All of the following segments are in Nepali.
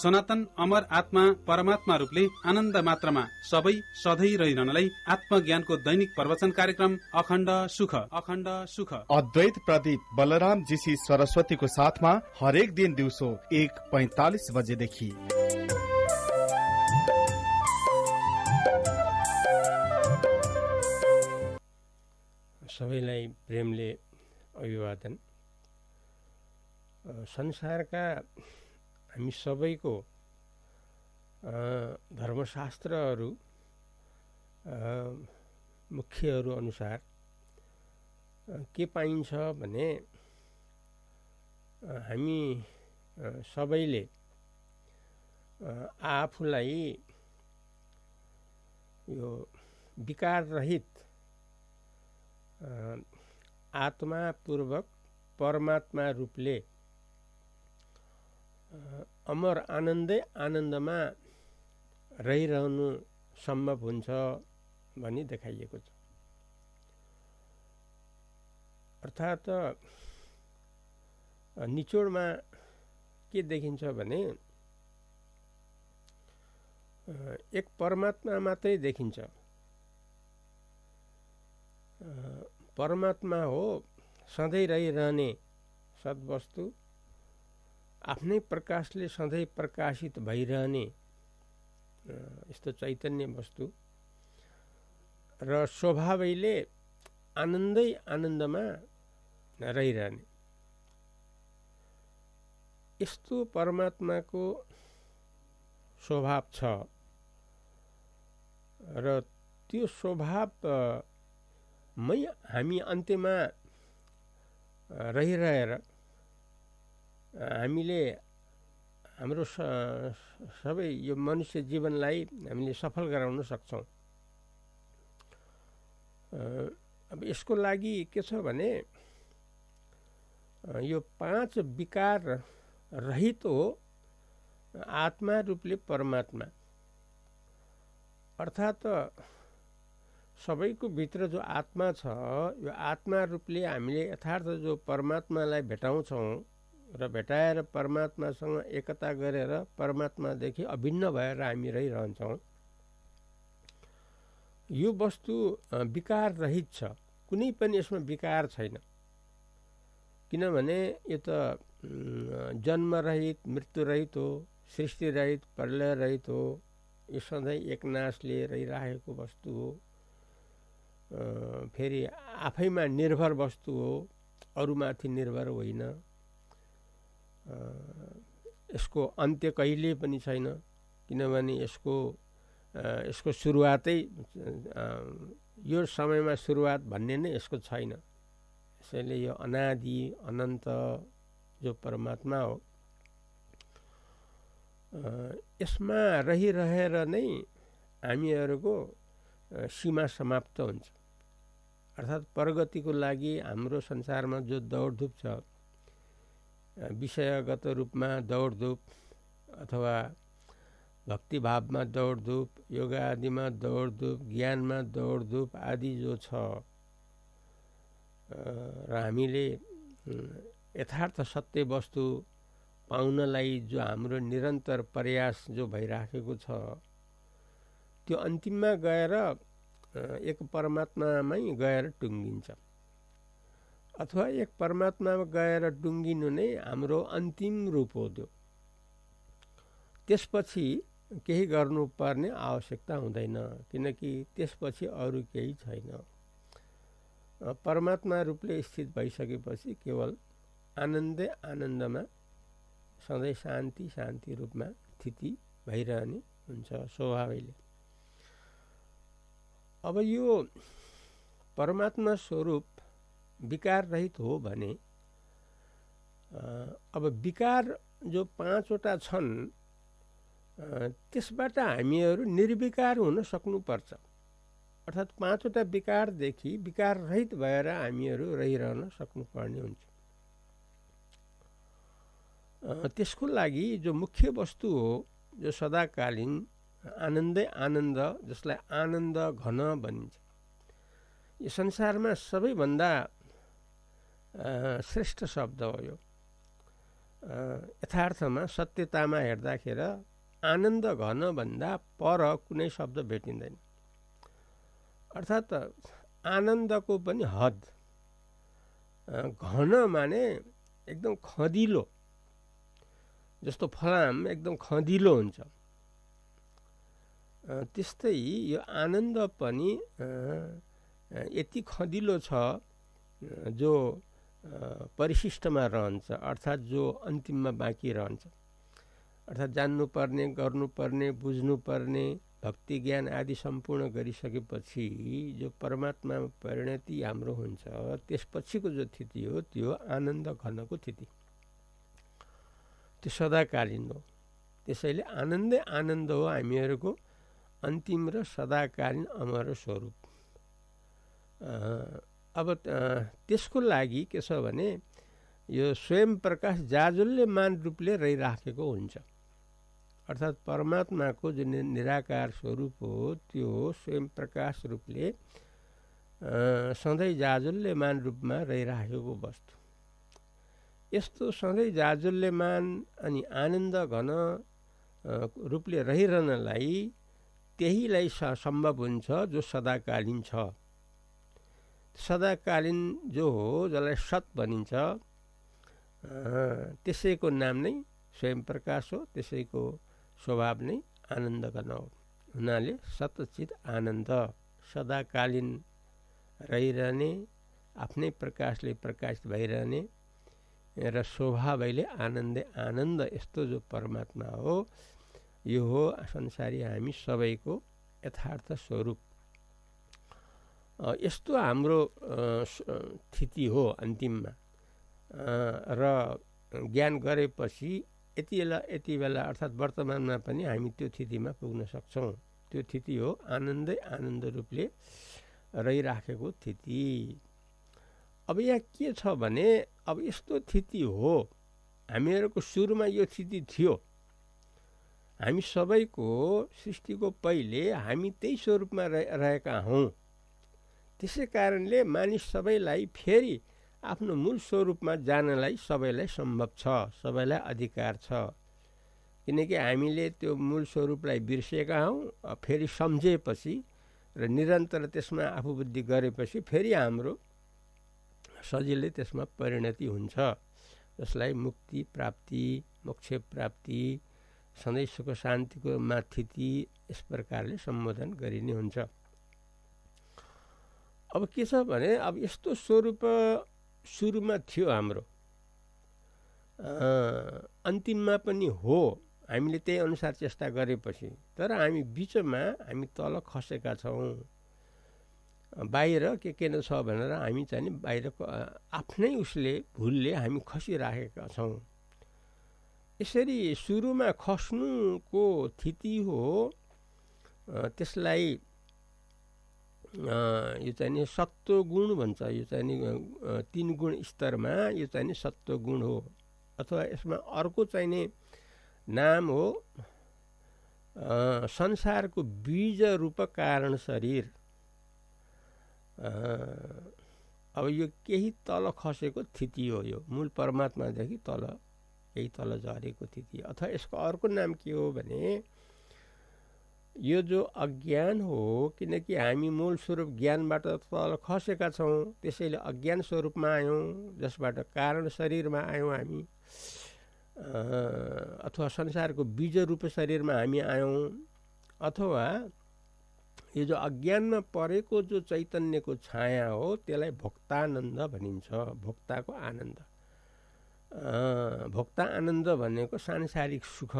सनातन अमर आत्मा परमात्मा रूपले आनन्द मात्रामा सबै सधैँ रहिरहनलाई आत्मज्ञानको दैनिक प्रवचन कार्यक्रम अखण्ड सुख अखण्ड सुख अद्वैत प्रदीप बलराम जीसी सरस्वतीको साथमा हरेक दिन दिउँसो एक पैतालिस बजेदेखि सबैलाई प्रेमले अभिवादन संसारका हामी सबैको धर्मशास्त्रहरू मुख्यहरू अनुसार के पाइन्छ भने हामी सबैले आफूलाई यो विकाररहित आत्मापूर्वक परमात्मा रूपले अमर आनन्दै आनन्दमा रहिरहनु सम्भव हुन्छ भनी देखाइएको छ अर्थात् निचोडमा के देखिन्छ भने एक परमात्मा मात्रै देखिन्छ परमात्मा हो सधैँ रहिरहने सद्वस्तु आफ्नै प्रकाशले सधैँ प्रकाशित भइरहने यस्तो चैतन्य वस्तु र स्वभावैले आनन्दै आनन्दमा रहिरहने यस्तो परमात्माको स्वभाव छ र त्यो स्वभावमै हामी अन्त्यमा रहिरहेर हामीले हाम्रो सबै यो मनुष्य जीवनलाई हामीले सफल गराउन सक्छौँ अब यसको लागि के छ भने यो पाँच विकार रहित हो आत्मा रूपले परमात्मा अर्थात् सबैको भित्र जो आत्मा छ यो आत्मा रूपले हामीले यथार्थ जो परमात्मालाई भेटाउँछौँ र भेटाएर परमात्मासँग एकता गरेर परमात्मादेखि अभिन्न भएर हामी रहिरहन्छौँ यो वस्तु विकार रहित छ कुनै पनि यसमा विकार छैन किनभने यो त जन्मरहित मृत्युरहित हो सृष्टिरहित प्रलयरहित हो यो सधैँ एकनाशले रहिरहेको वस्तु हो फेरि आफैमा निर्भर वस्तु हो अरूमाथि निर्भर होइन यसको अन्त्य कहिले पनि छैन किनभने यसको यसको सुरुवातै यो समयमा सुरुवात भन्ने नै यसको छैन यसैले यो अनादि अनन्त जो परमात्मा हो यसमा रहिरहेर नै हामीहरूको सीमा समाप्त हुन्छ अर्थात् प्रगतिको लागि हाम्रो संसारमा जो दौडधुप छ विषयगत रूपमा दौडधुप अथवा भक्तिभावमा दौडधुप योगा आदिमा दौडधुप ज्ञानमा दौडधुप आदि जो छ र हामीले यथार्थ सत्य वस्तु पाउनलाई जो हाम्रो निरन्तर प्रयास जो भइराखेको छ त्यो अन्तिममा गएर एक परमात्मामै गएर टुङ्गिन्छ अथवा एक परमात्मामा गएर डुङ्गिनु नै हाम्रो अन्तिम रूप हो त्यो त्यसपछि केही गर्नुपर्ने आवश्यकता हुँदैन किनकि त्यसपछि अरू केही छैन परमात्मा रूपले स्थित भइसकेपछि केवल आनन्दै आनन्दमा सधैँ शान्ति शान्ति रूपमा स्थिति भइरहने हुन्छ स्वभावैले अब यो परमात्मा स्वरूप विकार रहित हो भने अब विकार जो पाँचवटा छन् त्यसबाट हामीहरू निर्विकार हुन सक्नुपर्छ अर्थात् पाँचवटा विकारदेखि विकार रहित भएर हामीहरू रहिरहन सक्नुपर्ने हुन्छ त्यसको लागि जो मुख्य वस्तु हो जो सदाकालीन आनन्दै आनन्द जसलाई आनन्द घन भनिन्छ यो संसारमा सबैभन्दा श्रेष्ठ शब्द हो यो यथार्थमा सत्यतामा हेर्दाखेरि आनन्द घनभन्दा पर कुनै शब्द भेटिँदैन अर्थात् आनन्दको पनि हद घन माने एकदम खदिलो जस्तो फलाम एकदम खदिलो हुन्छ त्यस्तै यो आनन्द पनि यति खदिलो छ जो परिशिष्टमा रहन्छ अर्थात् जो अन्तिममा बाँकी रहन्छ अर्थात् जान्नुपर्ने गर्नुपर्ने बुझ्नुपर्ने भक्ति ज्ञान आदि सम्पूर्ण गरिसकेपछि जो परमात्मा परिणति हाम्रो हुन्छ त्यसपछिको जो स्थिति हो त्यो आनन्द घनको स्थिति त्यो सदाकालीन हो त्यसैले आनन्दै आनन्द हो हामीहरूको अन्तिम र सदाकालीन अमर स्वरूप अब त्यसको लागि के छ भने यो स्वयं प्रकाश जाजुलले मान रूपले रहिराखेको हुन्छ अर्थात् परमात्माको जुन निराकार स्वरूप हो त्यो स्वयं प्रकाश रूपले सधैँ जाजुल्यमान रूपमा रहिराखेको वस्तु यस्तो सधैँ जाजुल्यमान अनि आनन्द घन रूपले रहिरहनलाई त्यहीलाई सम्भव हुन्छ जो सदाकालीन छ सदाकालीन जो हो जसलाई सत भनिन्छ त्यसैको नाम नै स्वयं प्रकाश हो त्यसैको स्वभाव नै आनन्द गर्न हो हुनाले सतचित आनन्द सदाकालीन रहिरहने आफ्नै प्रकाशले प्रकाशित भइरहने र स्वभावैले आनन्दे आनन्द यस्तो जो परमात्मा हो यो हो संसारी हामी सबैको यथार्थ स्वरूप यस्तो हाम्रो स्थिति हो अन्तिममा र ज्ञान गरेपछि यति बेला यति बेला अर्थात् वर्तमानमा पनि हामी त्यो स्थितिमा पुग्न सक्छौँ त्यो स्थिति हो आनन्दै आनन्द रूपले रहिराखेको स्थिति अब यहाँ के छ भने अब यस्तो स्थिति हो हामीहरूको सुरुमा यो स्थिति थियो हामी सबैको सृष्टिको पहिले हामी त्यही स्वरूपमा रहेका हौँ त्यसै कारणले मानिस सबैलाई फेरि आफ्नो मूल स्वरूपमा जानलाई सबैलाई सम्भव छ सबैलाई अधिकार छ किनकि हामीले त्यो मूल स्वरूपलाई बिर्सेका हौँ फेरि सम्झेपछि र निरन्तर त्यसमा आफू बुद्धि गरेपछि फेरि हाम्रो सजिलै त्यसमा परिणति हुन्छ जसलाई मुक्ति प्राप्ति मोक्ष प्राप्ति सधैँ सुख शान्तिको माथिति यस प्रकारले सम्बोधन गरिने हुन्छ अब के छ भने अब यस्तो स्वरूप सुरुमा थियो हाम्रो अन्तिममा पनि हो हामीले त्यही अनुसार चेष्टा गरेपछि तर हामी बिचमा हामी तल खसेका छौँ बाहिर के के न छ भनेर हामी चाहिँ नि बाहिरको आफ्नै उसले भुलले हामी खसिराखेका छौँ यसरी सुरुमा खस्नुको थिति हो त्यसलाई यो चाहिँ नि सत्व गुण भन्छ यो चाहिँ नि तिन गुण स्तरमा यो चाहिँ नि सत्व गुण हो अथवा यसमा अर्को चाहिने नाम हो संसारको बीज रूप कारण शरीर अब यो केही तल खसेको स्थिति हो यो मूल परमात्मादेखि तल केही तल झरेको स्थिति अथवा यसको अर्को नाम के हो भने यो जो अज्ञान हो किनकि हामी मूल स्वरूप ज्ञानबाट तल खसेका छौँ त्यसैले अज्ञान स्वरूपमा आयौँ जसबाट कारण शरीरमा आयौँ हामी अथवा संसारको बीज रूप शरीरमा हामी आयौँ अथवा यो जो अज्ञानमा परेको जो चैतन्यको छाया हो त्यसलाई भोक्तानन्द भनिन्छ भोक्ताको आनन्द भोक्ता आनन्द भनेको सांसारिक सुख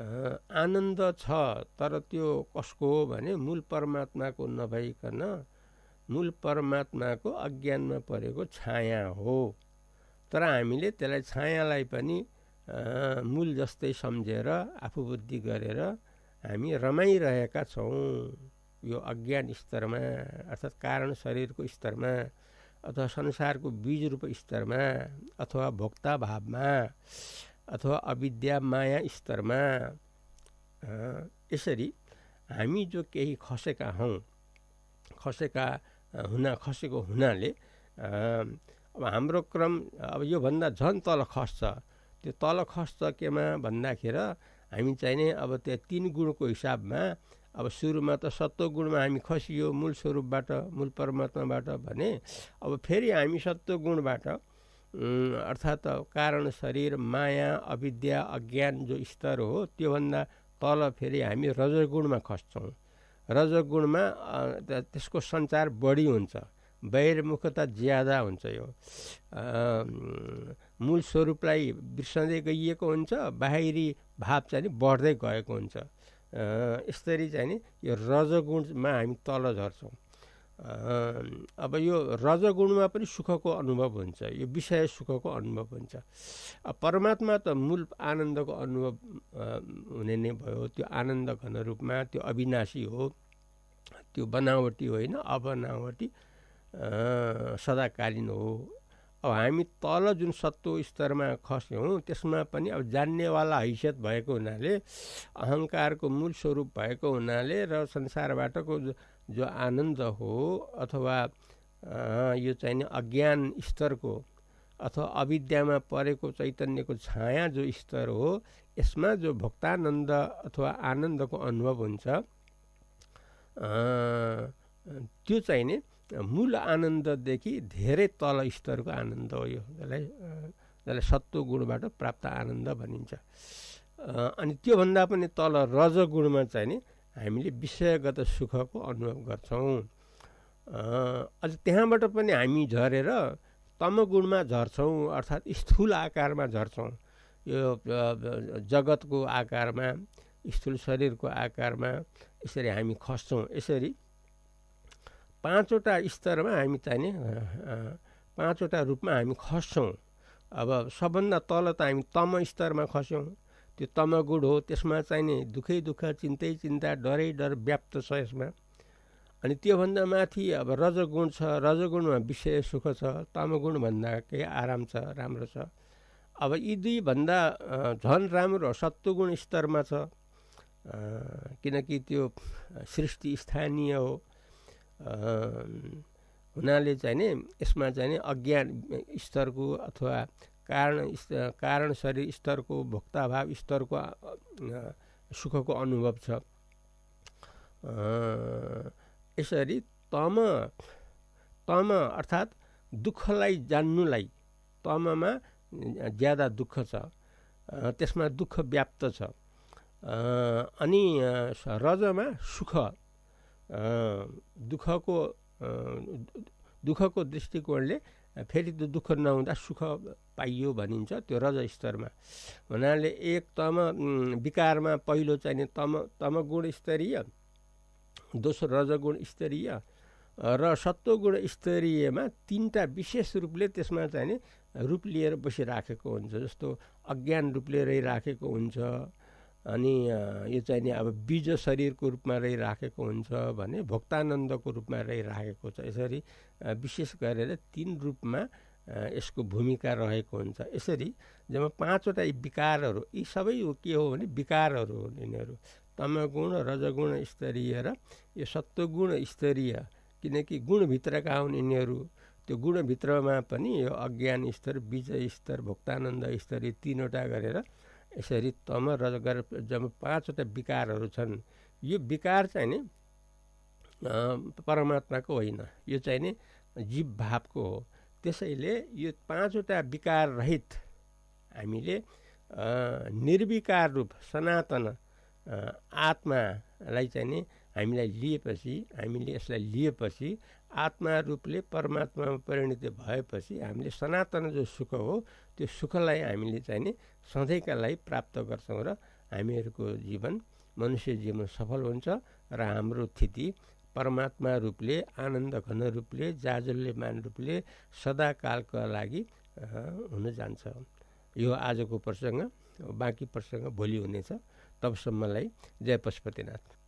आनन्द छ तर त्यो कसको हो भने मूल परमात्माको नभइकन मूल परमात्माको अज्ञानमा परेको छाया हो तर हामीले त्यसलाई छायालाई पनि मूल जस्तै सम्झेर आफू बुद्धि गरेर हामी रमाइरहेका छौँ यो अज्ञान स्तरमा अर्थात् कारण शरीरको स्तरमा अथवा संसारको बीज रूप स्तरमा अथवा भोक्ता भावमा अथवा अविद्या माया स्तरमा यसरी हामी जो केही खसेका हौँ खसेका हुना खसेको हुनाले अब हाम्रो क्रम अब योभन्दा झन् तल खस्छ त्यो तल खस्छ केमा भन्दाखेरि हामी चाहिँ नै अब त्यो तिन गुणको हिसाबमा अब सुरुमा त सत्व गुणमा हामी खसियो मूल स्वरूपबाट मूल परमात्माबाट भने अब फेरि हामी सत्व गुणबाट अर्थात् कारण शरीर माया अविद्या अज्ञान जो स्तर हो त्योभन्दा तल फेरि हामी रजगुणमा खस्छौँ रजगुणमा त्यसको सञ्चार बढी हुन्छ बहिर्मुखता ज्यादा हुन्छ यो मूल स्वरूपलाई बिर्सँदै गइएको हुन्छ बाहिरी भाव चाहिँ बढ्दै गएको हुन्छ यसरी चाहिँ नि यो रजगुणमा हामी तल झर्छौँ अब यो रजगुणमा पनि सुखको अनुभव हुन्छ यो विषय सुखको अनुभव हुन्छ परमात्मा त मूल आनन्दको अनुभव हुने नै भयो त्यो आनन्द घन रूपमा त्यो अविनाशी हो त्यो बनावटी होइन अबनावटी सदाकालीन हो अब हामी तल जुन सत्व स्तरमा खस्यौँ त्यसमा पनि अब जान्नेवाला हैसियत भएको हुनाले अहङ्कारको मूल स्वरूप भएको हुनाले र संसारबाटको जो आनन्द हो अथवा यो चाहिँ नि अज्ञान स्तरको अथवा अविद्यामा परेको चैतन्यको छाया जो स्तर हो यसमा जो भक्तानन्द अथवा आनन्दको अनुभव हुन्छ त्यो चाहिँ नि मूल आनन्ददेखि धेरै तल स्तरको आनन्द हो यो जसलाई जसलाई सत्व गुणबाट प्राप्त आनन्द भनिन्छ अनि त्योभन्दा पनि तल रजगुणमा चाहिँ नि हामीले विषयगत सुखको अनुभव गर्छौँ अझ त्यहाँबाट पनि हामी झरेर तमगुणमा झर्छौँ अर्थात् स्थूल आकारमा झर्छौँ यो जगतको आकारमा स्थूल शरीरको आकारमा यसरी हामी खस्छौँ यसरी पाँचवटा स्तरमा हामी चाहिने पाँचवटा रूपमा हामी खस्छौँ अब सबभन्दा तल त हामी तम स्तरमा खस्यौँ त्यो तमगुड हो त्यसमा चाहिँ नि दुःखै दुःख चिन्तै चिन्ता डरै डर व्याप्त छ यसमा अनि त्योभन्दा माथि अब रजगुण छ रजगुणमा विषय सुख छ तमगुणभन्दा केही आराम छ राम्रो छ अब यी दुईभन्दा झन् राम्रो सत्वगुण स्तरमा छ किनकि त्यो सृष्टि स्थानीय हो हुनाले चाहिँ नि यसमा चाहिँ नि अज्ञान स्तरको अथवा कारण कारण शरीर स्तरको भोक्ताभाव स्तरको सुखको अनुभव छ यसरी तम तम अर्थात् दुःखलाई जान्नुलाई तममा ज्यादा दुःख छ त्यसमा दुःख व्याप्त छ अनि रजमा सुख दुःखको दुःखको दृष्टिकोणले फेरि त्यो दुःख नहुँदा सुख पाइयो भनिन्छ त्यो रज स्तरमा हुनाले एक तम विकारमा पहिलो चाहिँ नि तम तमगुण स्तरीय दोस्रो रजगुण स्तरीय र सत्वगुण स्तरीयमा तिनवटा विशेष रूपले त्यसमा चाहिँ नि रूप लिएर बसिराखेको हुन्छ जस्तो अज्ञान रूपले रहिराखेको हुन्छ अनि यो चाहिँ नि अब बीज शरीरको रूपमा रहिराखेको हुन्छ भने भोक्तानन्दको रूपमा रहिराखेको छ यसरी विशेष गरेर तिन रूपमा यसको भूमिका रहेको हुन्छ यसरी जब पाँचवटा यी विकारहरू यी सबै के हो भने विकारहरू हुन् यिनीहरू तमगुण रजगुण स्तरीय र यो सत्वगुण स्तरीय किनकि गुणभित्रका हुन् यिनीहरू त्यो गुणभित्रमा पनि यो अज्ञान स्तर विजय स्तर भुक्तानन्द स्तर यी तिनवटा गरेर यसरी तम रज गरेर जब पाँचवटा विकारहरू छन् यो विकार चाहिँ नि परमात्माको होइन यो चाहिँ नि जीव भावको हो त्यसैले यो पाँचवटा विकार रहित हामीले निर्विकार रूप सनातन आत्मालाई चाहिँ नि हामीलाई लिएपछि हामीले यसलाई लिएपछि आत्मा रूपले परमात्मामा परिणत भएपछि हामीले सनातन जो सुख हो त्यो सुखलाई हामीले चाहिँ नि सधैँका लागि प्राप्त गर्छौँ र हामीहरूको जीवन मनुष्य जीवन सफल हुन्छ र हाम्रो स्थिति परमात्मा रूपले आनन्द घन रूपले जाजल्यमान रूपले सदाकालका लागि हुन जान्छ यो आजको प्रसङ्ग बाँकी प्रसङ्ग भोलि हुनेछ तबसम्मलाई जय पशुपतिनाथ